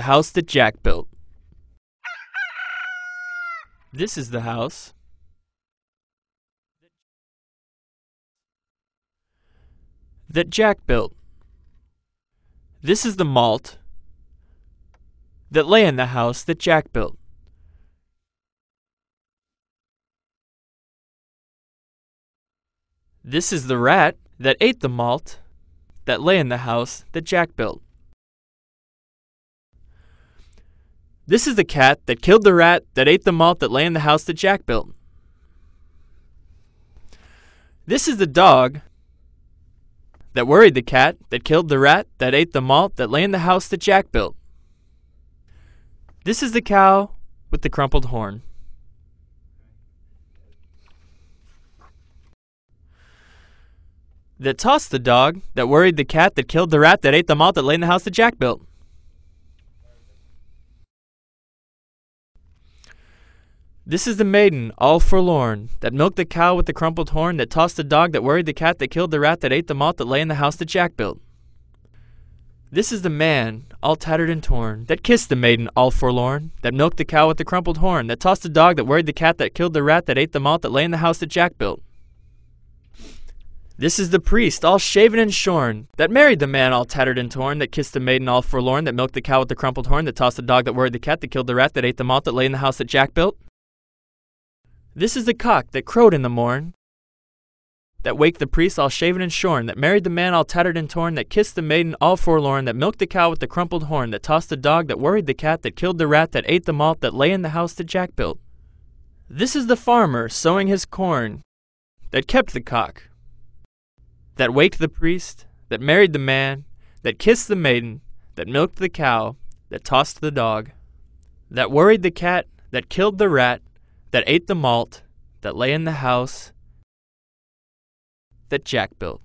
The house that Jack built. This is the house. That Jack built. This is the malt that lay in the house that Jack built. This is the rat that ate the malt that lay in the house that Jack built. This is the cat that killed the rat that ate the malt that lay in the house that Jack built. This is the dog that worried the cat that killed the rat that ate the malt that lay in the house that Jack built. This is the cow with the crumpled horn. That tossed the dog that worried the cat that killed the rat that ate the malt that lay in the house that Jack built. This is the maiden, all forlorn, that milked the cow with the crumpled horn, that tossed the dog, that worried the cat, that killed the rat, that ate the malt, that lay in the house that Jack built. This is the man, all tattered and torn, that kissed the maiden, all forlorn, that milked the cow with the crumpled horn, that tossed the dog, that worried the cat, that killed the rat, that ate the malt, that lay in the house that Jack built. This is the priest, all shaven and shorn, that married the man all tattered and torn, that kissed the maiden all forlorn, that milked the cow with the crumpled horn, that tossed the dog, that worried the cat, that killed the rat, that ate the malt, that lay in the house that Jack built. This is the cock that crowed in the morn, that waked the priest all shaven and shorn, that married the man all tattered and torn, that kissed the maiden all forlorn, that milked the cow with the crumpled horn, that tossed the dog, that worried the cat, that killed the rat, that ate the malt, that lay in the house that Jack built. This is the farmer sowing his corn, that kept the cock, that waked the priest, that married the man, that kissed the maiden, that milked the cow, that tossed the dog, that worried the cat, that killed the rat, that ate the malt, that lay in the house that Jack built.